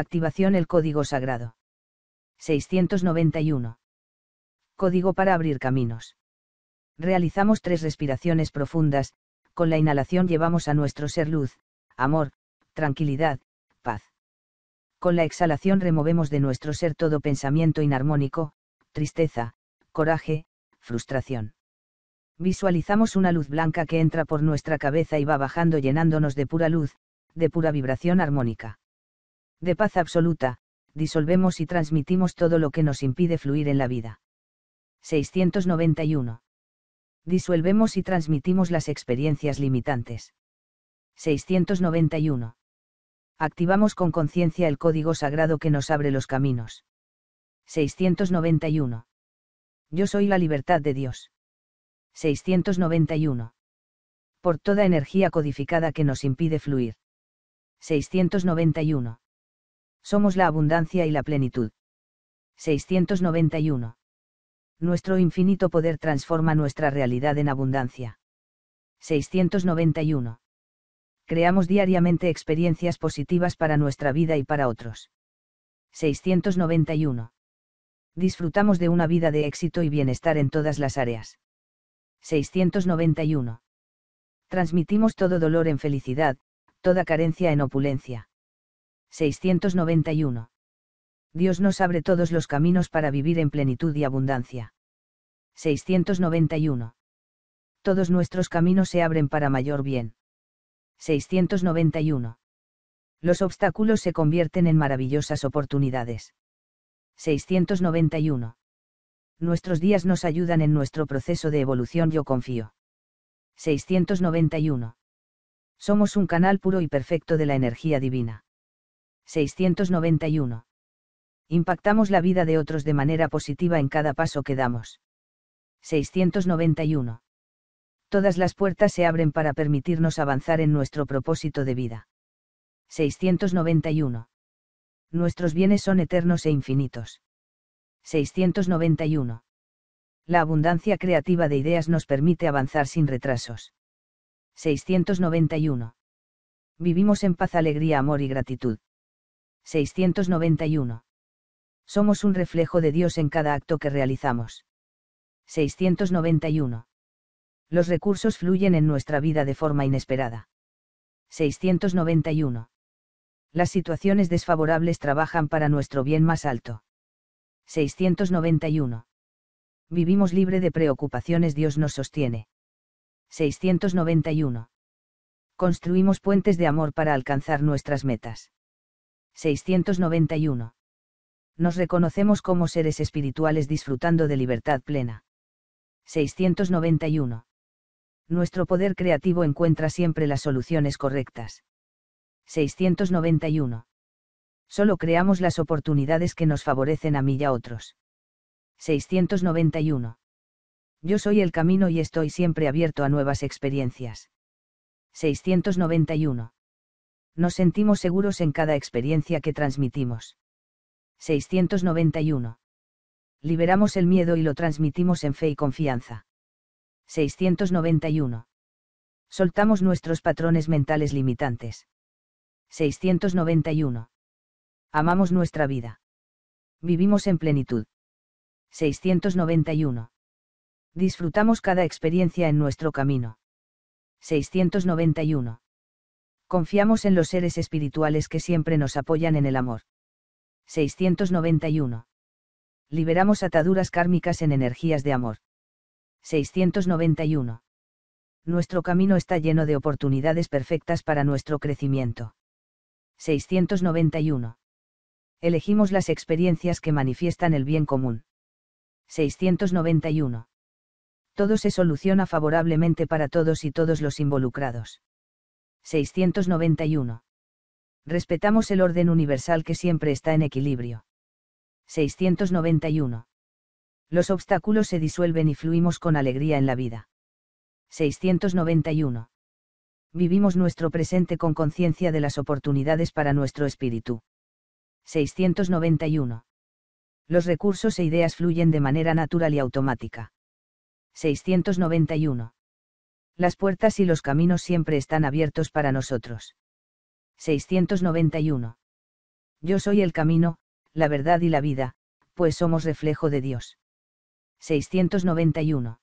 Activación el código sagrado. 691. Código para abrir caminos. Realizamos tres respiraciones profundas, con la inhalación llevamos a nuestro ser luz, amor, tranquilidad, paz. Con la exhalación removemos de nuestro ser todo pensamiento inarmónico, tristeza, coraje, frustración. Visualizamos una luz blanca que entra por nuestra cabeza y va bajando llenándonos de pura luz, de pura vibración armónica de paz absoluta, disolvemos y transmitimos todo lo que nos impide fluir en la vida. 691. Disuelvemos y transmitimos las experiencias limitantes. 691. Activamos con conciencia el código sagrado que nos abre los caminos. 691. Yo soy la libertad de Dios. 691. Por toda energía codificada que nos impide fluir. 691. Somos la abundancia y la plenitud. 691. Nuestro infinito poder transforma nuestra realidad en abundancia. 691. Creamos diariamente experiencias positivas para nuestra vida y para otros. 691. Disfrutamos de una vida de éxito y bienestar en todas las áreas. 691. Transmitimos todo dolor en felicidad, toda carencia en opulencia. 691. Dios nos abre todos los caminos para vivir en plenitud y abundancia. 691. Todos nuestros caminos se abren para mayor bien. 691. Los obstáculos se convierten en maravillosas oportunidades. 691. Nuestros días nos ayudan en nuestro proceso de evolución, yo confío. 691. Somos un canal puro y perfecto de la energía divina. 691. Impactamos la vida de otros de manera positiva en cada paso que damos. 691. Todas las puertas se abren para permitirnos avanzar en nuestro propósito de vida. 691. Nuestros bienes son eternos e infinitos. 691. La abundancia creativa de ideas nos permite avanzar sin retrasos. 691. Vivimos en paz, alegría, amor y gratitud. 691. Somos un reflejo de Dios en cada acto que realizamos. 691. Los recursos fluyen en nuestra vida de forma inesperada. 691. Las situaciones desfavorables trabajan para nuestro bien más alto. 691. Vivimos libre de preocupaciones, Dios nos sostiene. 691. Construimos puentes de amor para alcanzar nuestras metas. 691. Nos reconocemos como seres espirituales disfrutando de libertad plena. 691. Nuestro poder creativo encuentra siempre las soluciones correctas. 691. Solo creamos las oportunidades que nos favorecen a mí y a otros. 691. Yo soy el camino y estoy siempre abierto a nuevas experiencias. 691 nos sentimos seguros en cada experiencia que transmitimos. 691. Liberamos el miedo y lo transmitimos en fe y confianza. 691. Soltamos nuestros patrones mentales limitantes. 691. Amamos nuestra vida. Vivimos en plenitud. 691. Disfrutamos cada experiencia en nuestro camino. 691. Confiamos en los seres espirituales que siempre nos apoyan en el amor. 691. Liberamos ataduras kármicas en energías de amor. 691. Nuestro camino está lleno de oportunidades perfectas para nuestro crecimiento. 691. Elegimos las experiencias que manifiestan el bien común. 691. Todo se soluciona favorablemente para todos y todos los involucrados. 691. Respetamos el orden universal que siempre está en equilibrio. 691. Los obstáculos se disuelven y fluimos con alegría en la vida. 691. Vivimos nuestro presente con conciencia de las oportunidades para nuestro espíritu. 691. Los recursos e ideas fluyen de manera natural y automática. 691 las puertas y los caminos siempre están abiertos para nosotros. 691. Yo soy el camino, la verdad y la vida, pues somos reflejo de Dios. 691.